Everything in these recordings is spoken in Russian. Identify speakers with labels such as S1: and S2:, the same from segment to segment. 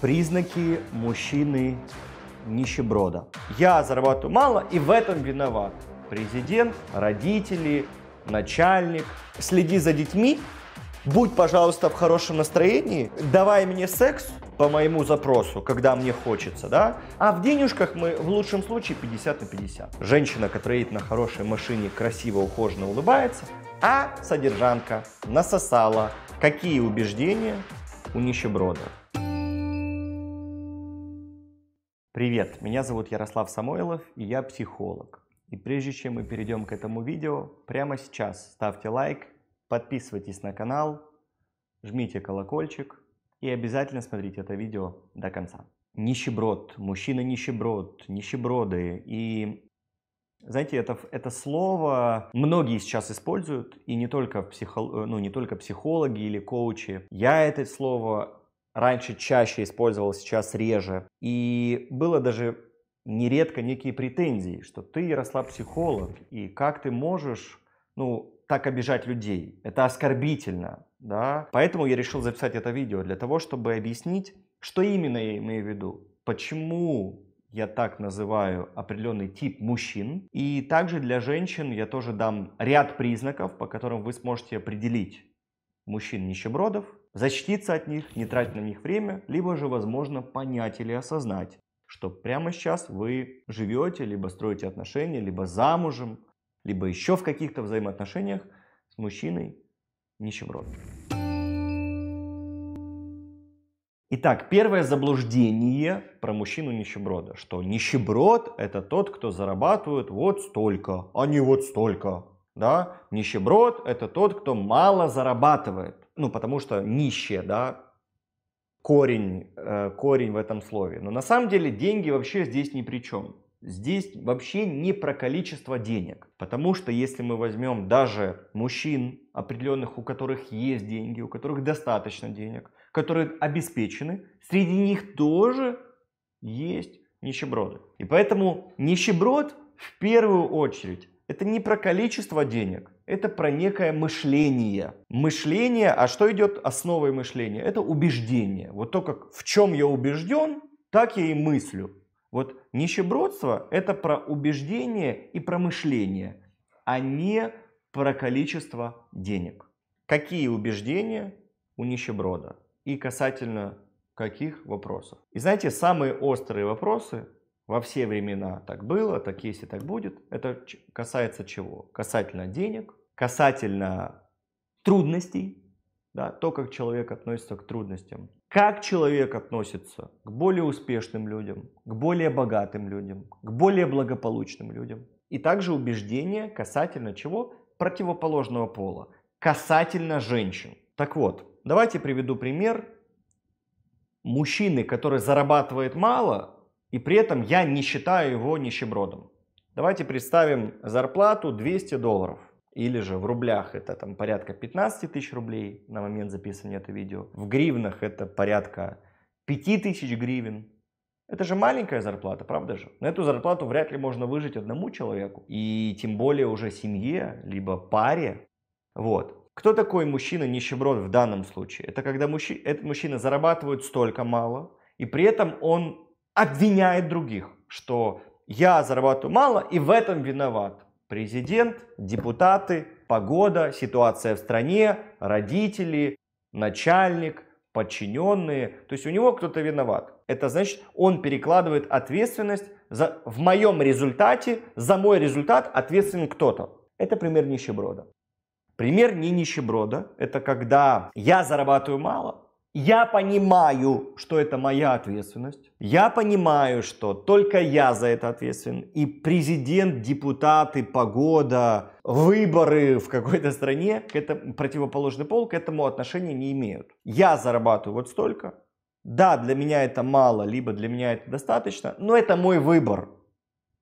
S1: признаки мужчины нищеброда. Я зарабатываю мало и в этом виноват. Президент, родители, начальник. Следи за детьми, будь, пожалуйста, в хорошем настроении, давай мне секс по моему запросу, когда мне хочется, да? А в денежках мы в лучшем случае 50 на 50. Женщина, которая едет на хорошей машине, красиво, ухоженно улыбается, а содержанка насосала. Какие убеждения у нищебродов? Привет, меня зовут Ярослав Самойлов, и я психолог. И прежде чем мы перейдем к этому видео, прямо сейчас ставьте лайк, подписывайтесь на канал, жмите колокольчик и обязательно смотрите это видео до конца. Нищеброд, мужчина-нищеброд, нищеброды. И знаете, это, это слово многие сейчас используют, и не только, психо, ну, не только психологи или коучи. Я это слово раньше чаще использовал, сейчас реже. И было даже нередко некие претензии, что ты, Ярослав, психолог, и как ты можешь, ну, так обижать людей? Это оскорбительно, да? Поэтому я решил записать это видео для того, чтобы объяснить, что именно я имею в виду, почему я так называю определенный тип мужчин. И также для женщин я тоже дам ряд признаков, по которым вы сможете определить мужчин нищебродов защититься от них, не тратить на них время, либо же, возможно, понять или осознать, что прямо сейчас вы живете, либо строите отношения, либо замужем, либо еще в каких-то взаимоотношениях с мужчиной нищеброд. Итак, первое заблуждение про мужчину нищеброда, что нищеброд – это тот, кто зарабатывает вот столько, а не вот столько. Да? Нищеброд – это тот, кто мало зарабатывает ну, потому что нищие, да, корень, э, корень в этом слове. Но на самом деле деньги вообще здесь ни при чем. Здесь вообще не про количество денег. Потому что если мы возьмем даже мужчин определенных, у которых есть деньги, у которых достаточно денег, которые обеспечены, среди них тоже есть нищеброды. И поэтому нищеброд в первую очередь это не про количество денег, это про некое мышление. Мышление, а что идет основой мышления? Это убеждение. Вот то, как в чем я убежден, так я и мыслю. Вот нищебродство – это про убеждение и про мышление, а не про количество денег. Какие убеждения у нищеброда и касательно каких вопросов? И знаете, самые острые вопросы во все времена так было, так есть и так будет. Это касается чего? Касательно денег, касательно трудностей, да, то, как человек относится к трудностям, как человек относится к более успешным людям, к более богатым людям, к более благополучным людям. И также убеждения касательно чего? Противоположного пола, касательно женщин. Так вот, давайте приведу пример мужчины, который зарабатывает мало, и при этом я не считаю его нищебродом. Давайте представим зарплату 200 долларов или же в рублях это там порядка 15 тысяч рублей на момент записывания этого видео, в гривнах это порядка 5 тысяч гривен. Это же маленькая зарплата, правда же? На эту зарплату вряд ли можно выжить одному человеку, и тем более уже семье, либо паре. Вот. Кто такой мужчина-нищеброд в данном случае? Это когда мужч... этот мужчина зарабатывает столько мало, и при этом он обвиняет других, что я зарабатываю мало и в этом виноват. Президент, депутаты, погода, ситуация в стране, родители, начальник, подчиненные. То есть у него кто-то виноват. Это значит, он перекладывает ответственность за, в моем результате, за мой результат ответственен кто-то. Это пример нищеброда. Пример не нищеброда. Это когда я зарабатываю мало, я понимаю, что это моя ответственность. Я понимаю, что только я за это ответственен. И президент, депутаты, погода, выборы в какой-то стране, к этому, противоположный пол к этому отношения не имеют. Я зарабатываю вот столько. Да, для меня это мало, либо для меня это достаточно, но это мой выбор.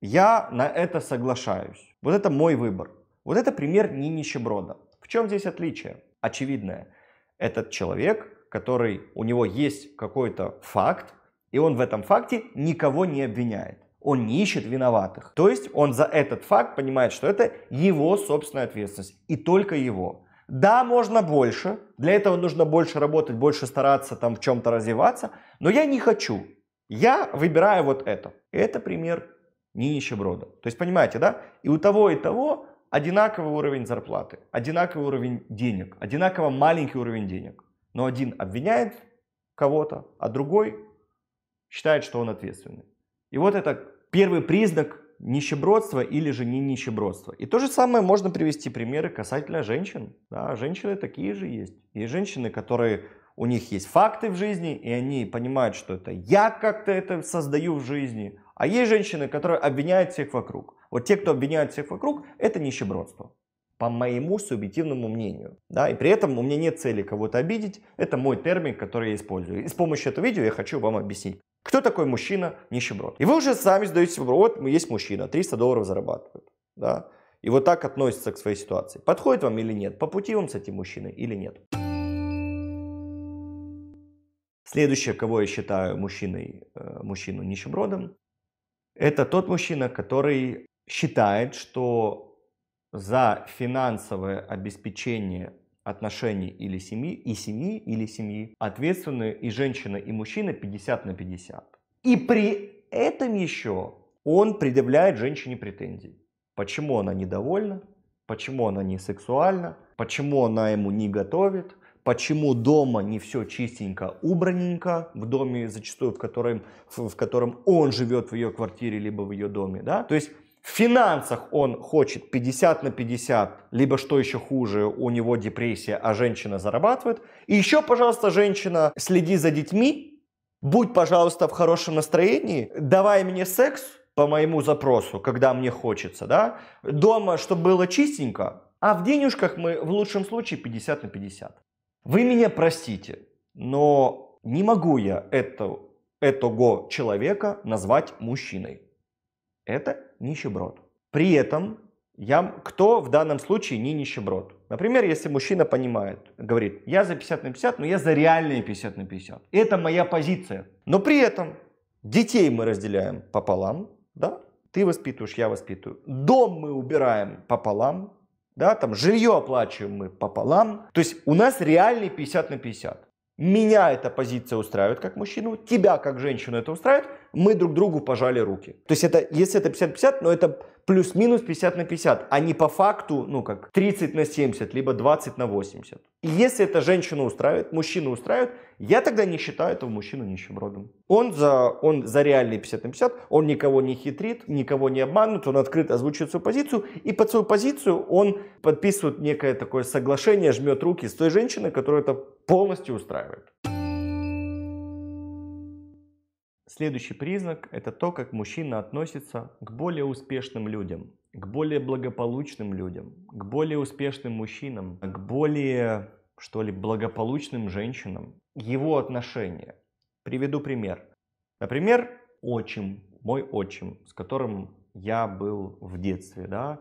S1: Я на это соглашаюсь. Вот это мой выбор. Вот это пример не нищеброда. В чем здесь отличие? Очевидное. Этот человек который у него есть какой-то факт, и он в этом факте никого не обвиняет. Он не ищет виноватых. То есть он за этот факт понимает, что это его собственная ответственность и только его. Да, можно больше. Для этого нужно больше работать, больше стараться, там в чем-то развиваться. Но я не хочу. Я выбираю вот это. Это пример не нищеброда. То есть понимаете, да? И у того и того одинаковый уровень зарплаты, одинаковый уровень денег, одинаково маленький уровень денег. Но один обвиняет кого-то, а другой считает, что он ответственный. И вот это первый признак нищебродства или же не нищебродства. И то же самое можно привести примеры касательно женщин. Да, женщины такие же есть. Есть женщины, которые у них есть факты в жизни, и они понимают, что это я как-то это создаю в жизни. А есть женщины, которые обвиняют всех вокруг. Вот те, кто обвиняет всех вокруг, это нищебродство по моему субъективному мнению. Да, и при этом у меня нет цели кого-то обидеть, это мой термин, который я использую. И с помощью этого видео я хочу вам объяснить, кто такой мужчина нищеброд. И вы уже сами задаете вопрос, вот есть мужчина, 300 долларов зарабатывает, да, и вот так относится к своей ситуации. Подходит вам или нет, по пути вам с этим мужчиной или нет. Следующее, кого я считаю мужчиной, э, мужчину нищебродом, это тот мужчина, который считает, что за финансовое обеспечение отношений или семьи, и семьи, или семьи, ответственны и женщина, и мужчина 50 на 50. И при этом еще он предъявляет женщине претензии. Почему она недовольна, почему она не сексуальна, почему она ему не готовит, почему дома не все чистенько, убраненько, в доме зачастую, в котором, в, в котором он живет в ее квартире, либо в ее доме, да, то есть в финансах он хочет 50 на 50, либо что еще хуже, у него депрессия, а женщина зарабатывает. И еще, пожалуйста, женщина, следи за детьми, будь, пожалуйста, в хорошем настроении, давай мне секс по моему запросу, когда мне хочется, да? Дома, чтобы было чистенько, а в денежках мы в лучшем случае 50 на 50. Вы меня простите, но не могу я это, этого человека назвать мужчиной. Это нищеброд. При этом я, кто в данном случае не нищеброд? Например, если мужчина понимает, говорит, я за 50 на 50, но я за реальные 50 на 50. Это моя позиция. Но при этом детей мы разделяем пополам, да? Ты воспитываешь, я воспитываю. Дом мы убираем пополам, да, там жилье оплачиваем мы пополам. То есть у нас реальный 50 на 50 меня эта позиция устраивает как мужчину, тебя как женщину это устраивает, мы друг другу пожали руки. То есть это, если это 50-50, но это плюс-минус 50 на 50, а не по факту, ну как 30 на 70, либо 20 на 80. И если эта женщина устраивает, мужчина устраивает, я тогда не считаю этого мужчину нищебродом. Он за, он за реальные 50 на 50, он никого не хитрит, никого не обманут, он открыто озвучивает свою позицию, и под свою позицию он подписывает некое такое соглашение, жмет руки с той женщиной, которая это полностью устраивает. Следующий признак – это то, как мужчина относится к более успешным людям, к более благополучным людям, к более успешным мужчинам, к более, что ли, благополучным женщинам. Его отношение. Приведу пример. Например, отчим, мой отчим, с которым я был в детстве, да.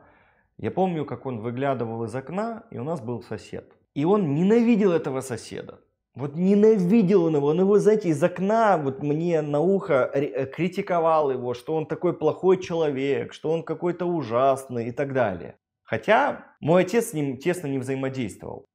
S1: Я помню, как он выглядывал из окна, и у нас был сосед. И он ненавидел этого соседа. Вот ненавидел он его, он его, знаете, из окна вот мне на ухо э, критиковал его, что он такой плохой человек, что он какой-то ужасный и так далее. Хотя мой отец с ним тесно не взаимодействовал,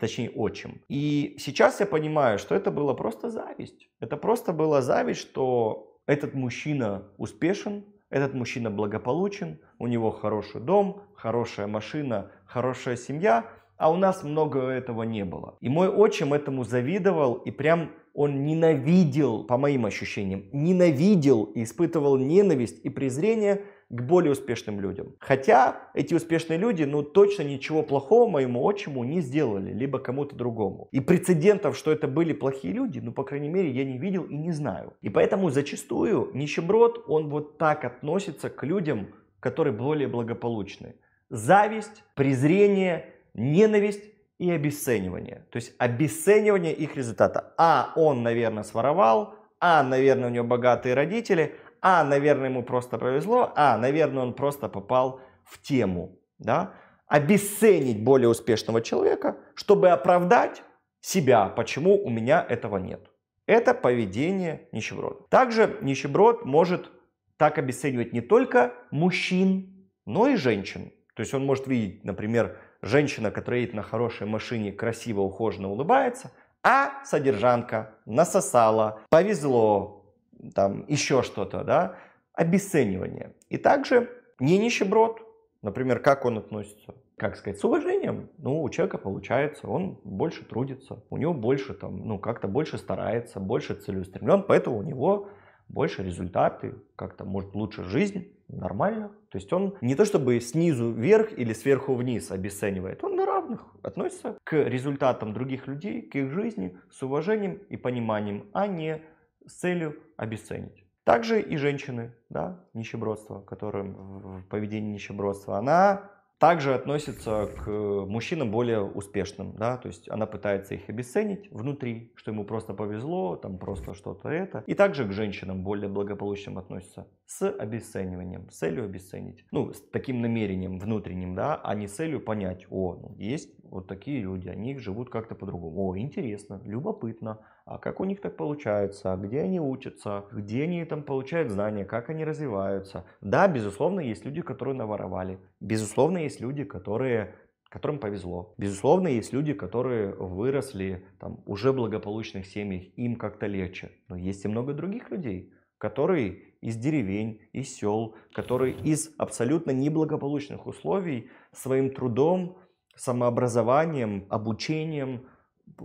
S1: точнее отчим. И сейчас я понимаю, что это была просто зависть. Это просто была зависть, что этот мужчина успешен, этот мужчина благополучен, у него хороший дом, хорошая машина, хорошая семья – а у нас много этого не было. И мой отчим этому завидовал и прям он ненавидел, по моим ощущениям, ненавидел и испытывал ненависть и презрение к более успешным людям. Хотя эти успешные люди, ну, точно ничего плохого моему отчиму не сделали, либо кому-то другому. И прецедентов, что это были плохие люди, ну, по крайней мере, я не видел и не знаю. И поэтому зачастую нищеброд, он вот так относится к людям, которые более благополучны. Зависть, презрение – ненависть и обесценивание. То есть обесценивание их результата. А он, наверное, своровал, а, наверное, у него богатые родители, а, наверное, ему просто повезло, а, наверное, он просто попал в тему. Да? Обесценить более успешного человека, чтобы оправдать себя, почему у меня этого нет. Это поведение нищеброда. Также нищеброд может так обесценивать не только мужчин, но и женщин. То есть он может видеть, например, женщина, которая едет на хорошей машине, красиво, ухоженно улыбается, а содержанка насосала, повезло, там еще что-то, да, обесценивание. И также не нищеброд, например, как он относится, как сказать, с уважением, ну, у человека получается, он больше трудится, у него больше там, ну, как-то больше старается, больше целеустремлен, поэтому у него больше результаты, как-то, может, лучше жизнь нормально. То есть он не то чтобы снизу вверх или сверху вниз обесценивает, он на равных относится к результатам других людей, к их жизни с уважением и пониманием, а не с целью обесценить. Также и женщины, да, нищебродство, которым в поведении нищебродства, она также относится к э, мужчинам более успешным, да, то есть она пытается их обесценить внутри, что ему просто повезло, там просто что-то это, и также к женщинам более благополучным относится с обесцениванием, с целью обесценить, ну, с таким намерением внутренним, да, а не с целью понять, о, ну, есть вот такие люди, они живут как-то по-другому, о, интересно, любопытно, а как у них так получается, где они учатся, где они там получают знания, как они развиваются. Да, безусловно, есть люди, которые наворовали. Безусловно, есть люди, которые которым повезло. Безусловно, есть люди, которые выросли там, уже в благополучных семьях, им как-то легче. Но есть и много других людей, которые из деревень, из сел, которые из абсолютно неблагополучных условий своим трудом, самообразованием, обучением –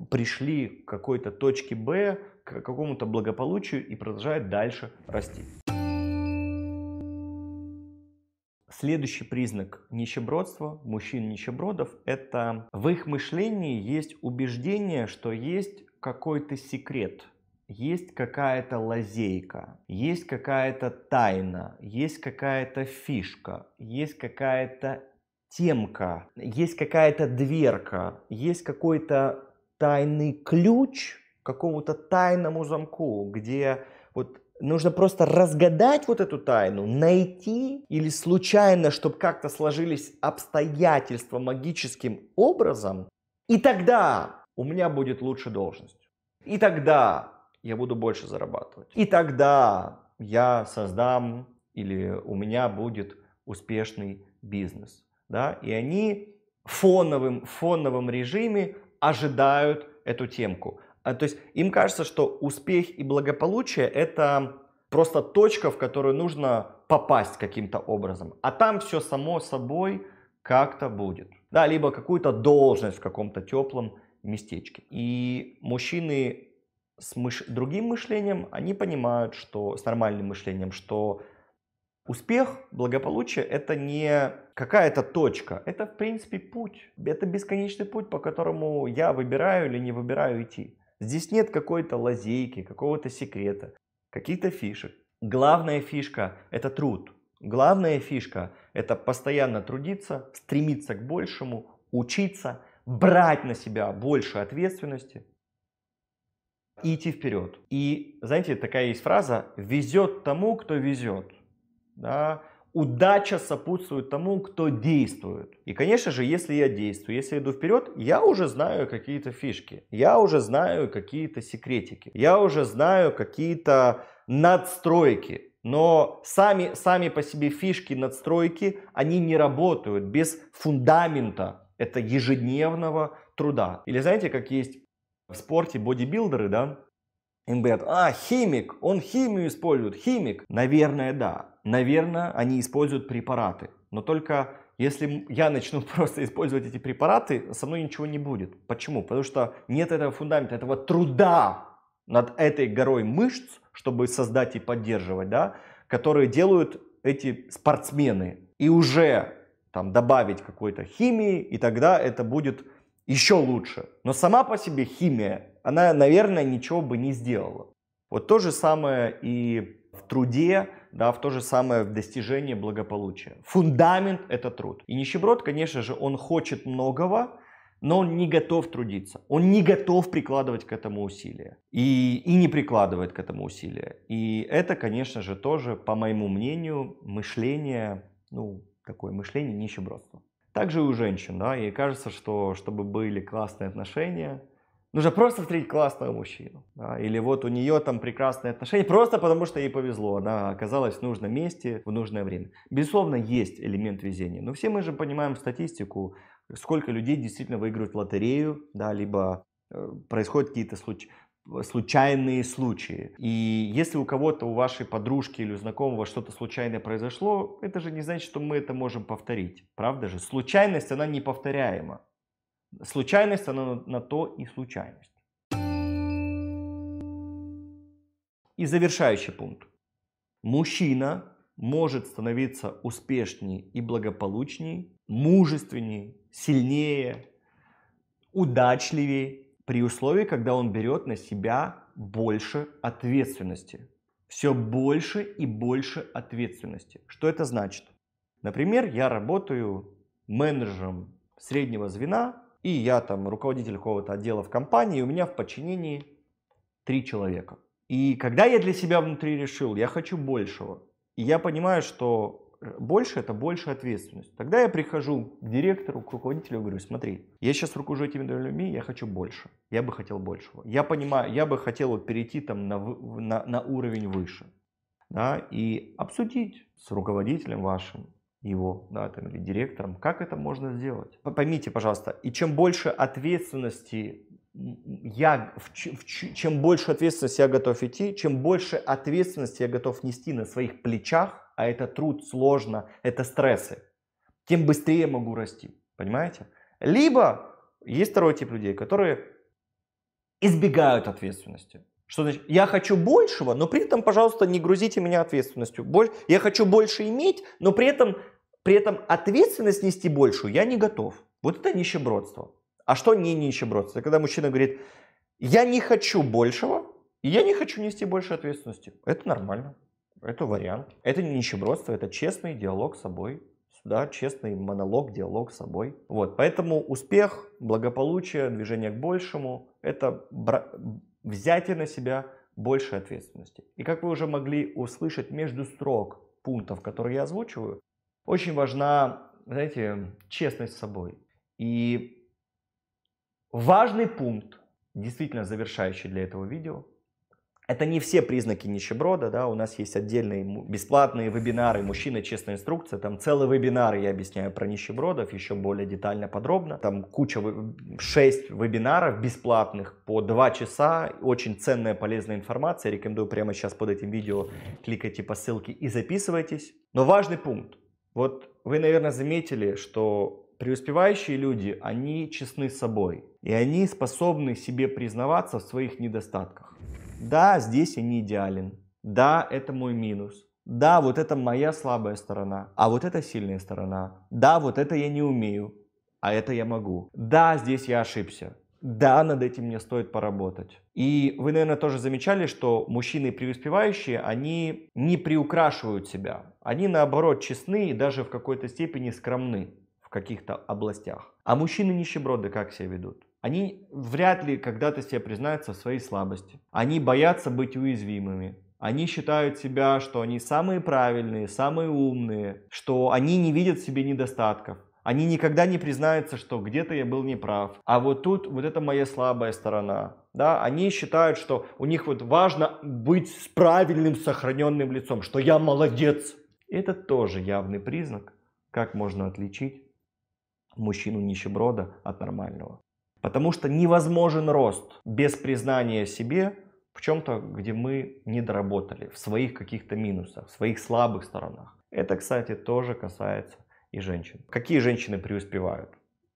S1: пришли к какой-то точке Б, к какому-то благополучию и продолжают дальше расти. Следующий признак нищебродства, мужчин-нищебродов, это в их мышлении есть убеждение, что есть какой-то секрет, есть какая-то лазейка, есть какая-то тайна, есть какая-то фишка, есть какая-то темка, есть какая-то дверка, есть какой-то тайный ключ к какому-то тайному замку, где вот нужно просто разгадать вот эту тайну, найти или случайно, чтобы как-то сложились обстоятельства магическим образом, и тогда у меня будет лучше должность. И тогда я буду больше зарабатывать. И тогда я создам или у меня будет успешный бизнес. Да? И они в фоновом, фоновом режиме ожидают эту темку. А, то есть им кажется, что успех и благополучие – это просто точка, в которую нужно попасть каким-то образом. А там все само собой как-то будет. Да, либо какую-то должность в каком-то теплом местечке. И мужчины с мыш... другим мышлением, они понимают, что с нормальным мышлением, что Успех, благополучие – это не какая-то точка, это, в принципе, путь. Это бесконечный путь, по которому я выбираю или не выбираю идти. Здесь нет какой-то лазейки, какого-то секрета, каких-то фишек. Главная фишка – это труд. Главная фишка – это постоянно трудиться, стремиться к большему, учиться, брать на себя больше ответственности и идти вперед. И, знаете, такая есть фраза «везет тому, кто везет». Да? Удача сопутствует тому, кто действует. И, конечно же, если я действую, если я иду вперед, я уже знаю какие-то фишки, я уже знаю какие-то секретики, я уже знаю какие-то надстройки. Но сами, сами по себе фишки надстройки, они не работают без фундамента. Это ежедневного труда. Или знаете, как есть в спорте бодибилдеры, да, МБР. А, химик, он химию использует, химик. Наверное, да. Наверное, они используют препараты. Но только если я начну просто использовать эти препараты, со мной ничего не будет. Почему? Потому что нет этого фундамента, этого труда над этой горой мышц, чтобы создать и поддерживать, да, которые делают эти спортсмены. И уже там добавить какой-то химии, и тогда это будет еще лучше. Но сама по себе химия она, наверное, ничего бы не сделала. Вот то же самое и в труде, да, в то же самое в достижении благополучия. Фундамент – это труд. И нищеброд, конечно же, он хочет многого, но он не готов трудиться, он не готов прикладывать к этому усилия и, и не прикладывает к этому усилия. И это, конечно же, тоже, по моему мнению, мышление, ну, такое мышление нищебродства. Также и у женщин, да, ей кажется, что чтобы были классные отношения – Нужно просто встретить классного мужчину. Да? Или вот у нее там прекрасные отношения, просто потому что ей повезло, она оказалась в нужном месте в нужное время. Безусловно, есть элемент везения, но все мы же понимаем статистику, сколько людей действительно выигрывают в лотерею, да, либо э, происходят какие-то случаи случайные случаи. И если у кого-то, у вашей подружки или у знакомого что-то случайное произошло, это же не значит, что мы это можем повторить. Правда же? Случайность, она неповторяема. Случайность она на то и случайность. И завершающий пункт. Мужчина может становиться успешнее и благополучнее, мужественнее, сильнее, удачливее при условии, когда он берет на себя больше ответственности. Все больше и больше ответственности. Что это значит? Например, я работаю менеджером среднего звена и я там руководитель какого-то отдела в компании, и у меня в подчинении три человека. И когда я для себя внутри решил, я хочу большего, и я понимаю, что э, больше это больше ответственность. Тогда я прихожу к директору, к руководителю говорю, смотри, я сейчас руковожу этими людьми, я хочу больше, я бы хотел большего. Я понимаю, я бы хотел вот перейти там на, на, на уровень выше. Да, и обсудить с руководителем вашим, его, да, там, или директором. Как это можно сделать? Поймите, пожалуйста, и чем больше ответственности я, чем больше ответственности я готов идти, чем больше ответственности я готов нести на своих плечах, а это труд, сложно, это стрессы, тем быстрее я могу расти, понимаете? Либо есть второй тип людей, которые избегают ответственности. Что значит? Я хочу большего, но при этом, пожалуйста, не грузите меня ответственностью. Больше, я хочу больше иметь, но при этом при этом ответственность нести большую я не готов. Вот это нищебродство. А что не нищебродство? Когда мужчина говорит, я не хочу большего, и я не хочу нести больше ответственности. Это нормально. Это вариант. Это не нищебродство, это честный диалог с собой. Да, честный монолог, диалог с собой. Вот, поэтому успех, благополучие, движение к большему – это бра- взятие на себя больше ответственности. И как вы уже могли услышать между строк пунктов, которые я озвучиваю, очень важна, знаете, честность с собой. И важный пункт, действительно завершающий для этого видео, это не все признаки нищеброда, да, у нас есть отдельные бесплатные вебинары «Мужчина. Честная инструкция», там целый вебинар я объясняю про нищебродов еще более детально, подробно. Там куча, 6 вебинаров бесплатных по 2 часа, очень ценная, полезная информация, рекомендую прямо сейчас под этим видео кликайте по типа ссылке и записывайтесь. Но важный пункт, вот вы, наверное, заметили, что преуспевающие люди, они честны с собой. И они способны себе признаваться в своих недостатках. Да, здесь я не идеален. Да, это мой минус. Да, вот это моя слабая сторона, а вот это сильная сторона. Да, вот это я не умею, а это я могу. Да, здесь я ошибся да, над этим мне стоит поработать. И вы, наверное, тоже замечали, что мужчины преуспевающие, они не приукрашивают себя. Они, наоборот, честны и даже в какой-то степени скромны в каких-то областях. А мужчины-нищеброды как себя ведут? Они вряд ли когда-то себе признаются в своей слабости. Они боятся быть уязвимыми. Они считают себя, что они самые правильные, самые умные, что они не видят в себе недостатков. Они никогда не признаются, что где-то я был неправ. А вот тут вот это моя слабая сторона. Да, они считают, что у них вот важно быть с правильным сохраненным лицом, что я молодец. Это тоже явный признак, как можно отличить мужчину-нищеброда от нормального. Потому что невозможен рост без признания себе в чем-то, где мы не доработали, в своих каких-то минусах, в своих слабых сторонах. Это, кстати, тоже касается и женщин. Какие женщины преуспевают?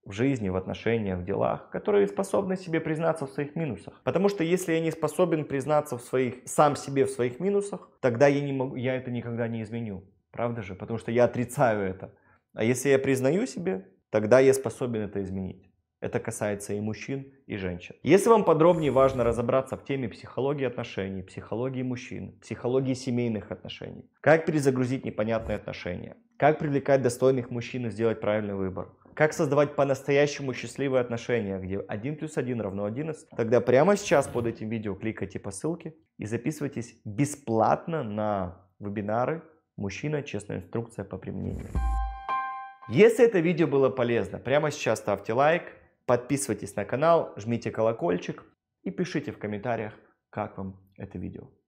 S1: в жизни, в отношениях, в делах, которые способны себе признаться в своих минусах. Потому что если я не способен признаться в своих, сам себе в своих минусах, тогда я, не могу, я это никогда не изменю. Правда же? Потому что я отрицаю это. А если я признаю себе, тогда я способен это изменить. Это касается и мужчин, и женщин. Если вам подробнее важно разобраться в теме психологии отношений, психологии мужчин, психологии семейных отношений, как перезагрузить непонятные отношения, как привлекать достойных мужчин и сделать правильный выбор, как создавать по-настоящему счастливые отношения, где 1 плюс 1 равно 11, тогда прямо сейчас под этим видео кликайте по ссылке и записывайтесь бесплатно на вебинары «Мужчина. Честная инструкция по применению». Если это видео было полезно, прямо сейчас ставьте лайк, Подписывайтесь на канал, жмите колокольчик и пишите в комментариях, как вам это видео.